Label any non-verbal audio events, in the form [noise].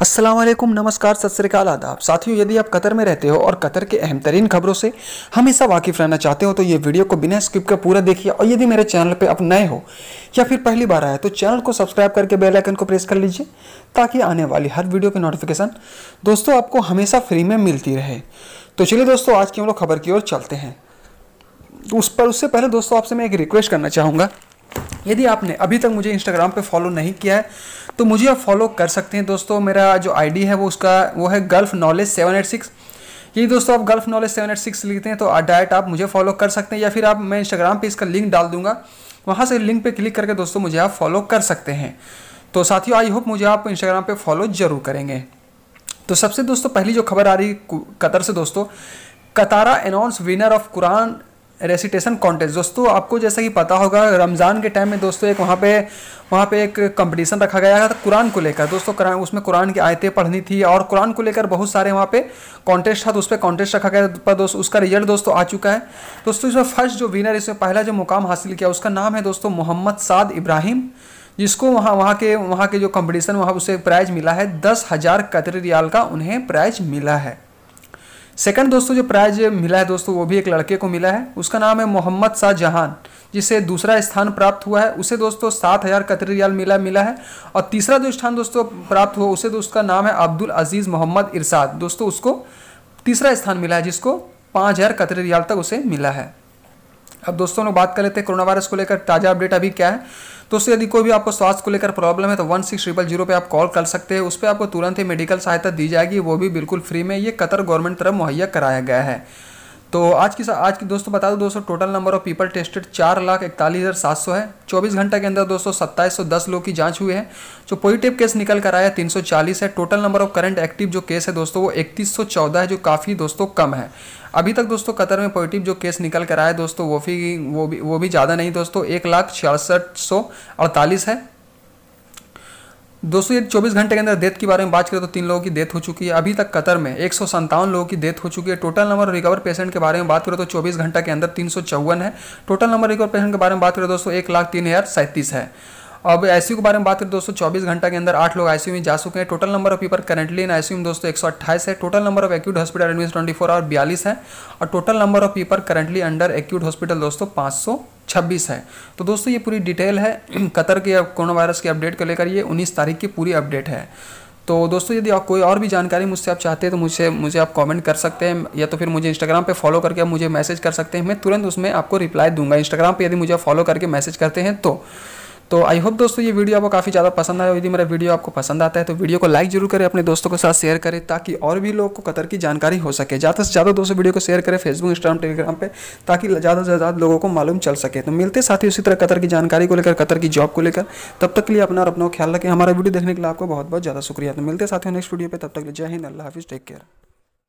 असलम नमस्कार सत आदाब साथियों यदि आप कतर में रहते हो और कतर के अहम तरीन खबरों से हमेशा वाकिफ रहना चाहते हो तो ये वीडियो को बिना स्किप के पूरा देखिए और यदि मेरे चैनल पर आप नए हो या फिर पहली बार आए तो चैनल को सब्सक्राइब करके बेल आइकन को प्रेस कर लीजिए ताकि आने वाली हर वीडियो की नोटिफिकेशन दोस्तों आपको हमेशा फ्री में मिलती रहे तो चलिए दोस्तों आज की हम लोग खबर की ओर चलते हैं उस पर उससे पहले दोस्तों आपसे मैं एक रिक्वेस्ट करना चाहूँगा यदि आपने अभी तक मुझे इंस्टाग्राम पे फॉलो नहीं किया है तो मुझे आप फॉलो कर सकते हैं दोस्तों मेरा जो आईडी है वो उसका वो है gulf knowledge seven eight six यदि दोस्तों आप gulf knowledge seven eight six लिखते हैं तो डायरेक्ट आप मुझे फॉलो कर सकते हैं या फिर आप मैं इंस्टाग्राम पर इसका लिंक डाल दूंगा वहाँ से लिंक पर क्लिक करके दोस्तों मुझे आप फॉलो कर सकते हैं तो साथियों आई होप मुझे आप इंस्टाग्राम पर फॉलो ज़रूर करेंगे तो सबसे दोस्तों पहली जो खबर आ रही कतर से दोस्तों Katara announce winner of Quran recitation contest दोस्तों आपको जैसा कि पता होगा रमज़ान के टाइम में दोस्तों एक वहाँ पे वहाँ पे एक कंपटीशन रखा गया था कुरान को लेकर दोस्तों कुरान उसमें कुरान की आयतें पढ़नी थी और कुरान को लेकर बहुत सारे वहाँ पे कॉन्टेस्ट था तो उस पर कॉन्टेस्ट रखा गया पर दोस्त उसका रिजल्ट दोस्तों आ चुका है दोस्तों इसमें फर्स्ट जो विनर इसमें पहला जो मुकाम हासिल किया उसका नाम है दोस्तों मोहम्मद साद इब्राहिम जिसको वहाँ वहाँ के वहाँ के जो कंपटीशन वहाँ उसे प्राइज़ मिला है दस हज़ार कतर रियाल का उन्हें प्राइज़ मिला है सेकंड दोस्तों जो प्राइज मिला है दोस्तों वो भी एक लड़के को मिला है उसका नाम है मोहम्मद शाह जहान जिसे दूसरा स्थान प्राप्त हुआ है उसे दोस्तों सात हज़ार कतरी रियाल मिला मिला है और तीसरा जो स्थान दोस्तों प्राप्त हुआ उसे उसका का नाम है अब्दुल अजीज़ मोहम्मद इरशाद दोस्तों उसको तीसरा स्थान मिला है जिसको पाँच हज़ार कतरी रियाल तक उसे मिला है अब दोस्तों लोग बात कर लेते हैं कोरोना वायरस को लेकर ताज़ा अपडेट अभी क्या है दोस्तों यदि कोई भी आपको स्वास्थ्य को लेकर प्रॉब्लम है तो वन सिक्स ट्रिपल जीरो पर आप कॉल कर सकते हैं उस पर आपको तुरंत ही मेडिकल सहायता दी जाएगी वो भी बिल्कुल फ्री में ये कतर गवर्नमेंट तरफ मुहैया कराया गया है तो आज की आज की दोस्तों बता दूं दोस्तों total number of people tested चार लाख इकतालीस हज़ार सात सौ है चौबीस घंटा के अंदर दोस्तों सत्ताईस सौ दस लोग की जांच हुई है जो पॉजिटिव केस निकल कर आया तीन सौ चालीस है total number of current active जो केस है दोस्तों वो इकतीस सौ चौदह है जो काफ़ी दोस्तों कम है अभी तक दोस्तों कतर में पॉजिटिव जो केस निकल कर आया दोस्तों वो भी वो भी वो भी ज़्यादा नहीं दोस्तों एक लाख छियासठ सौ अड़तालीस है दोस्तों यदि 24 घंटे के अंदर डेथ के बारे में बात करें तो तीन लोगों की डेथ हो चुकी है अभी तक कतर में एक लोगों की डेथ हो चुकी है टोटल नंबर रिकवर पेशेंट के बारे में बात करें तो 24 घंटा के अंदर तीन है टोटल नंबर रिकवर पेशेंट के बारे में बात करें तो दोस्तों एक लाख तीन हज़ार सैंतीस है अब आईसीयू के बारे में बात करें तो दोस्तों 24 घंटा के अंदर आठ लोग आईसीयू में जा चुके हैं total number of people currently in ICU में दोस्तों एक है total number of acute hospital admit 24 और बयालीस है और total number of people currently under acute hospital दोस्तों 500 छब्बीस है तो दोस्तों ये पूरी डिटेल है [clears throat] कतर के कोरोना वायरस के अपडेट को लेकर ये उन्नीस तारीख की पूरी अपडेट है तो दोस्तों यदि आप कोई और भी जानकारी मुझसे आप चाहते हैं तो मुझे मुझे आप कमेंट कर सकते हैं या तो फिर मुझे इंस्टाग्राम पे फॉलो करके आप मुझे मैसेज कर सकते हैं मैं तुरंत उसमें आपको रिप्लाई दूंगा इंस्टाग्राम पे यदि मुझे फॉलो करके मैसेज करते हैं तो तो आई होप दोस्तों ये वीडियो आपको काफ़ी ज़्यादा पसंद आया यदि मेरा वीडियो आपको पसंद आता है तो वीडियो को लाइक जरूर करें अपने दोस्तों के साथ शेयर करें ताकि और भी लोग को कतर की जानकारी हो सके ज़्यादा से ज़्यादा दोस्तों वीडियो को शेयर करें फेसबुक इंस्टाग्राम टेलीग्राम पर ताकि ज़्यादा से ज़्यादा लोगों को मालूम चल सके तो मिलते साथ ही उसी तरह कतर की जानकारी को लेकर कतर की जॉब को लेकर तब तक के लिए अपना और अपना ख्याल रखें हमारा वीडियो देखने के लिए आपको बहुत बहुत ज़्यादा शुक्रिया तो मिलते साथ ही नेक्स्ट वीडियो पर तब तक जय हिंद अल्लाह हाफिज़ टेक केयर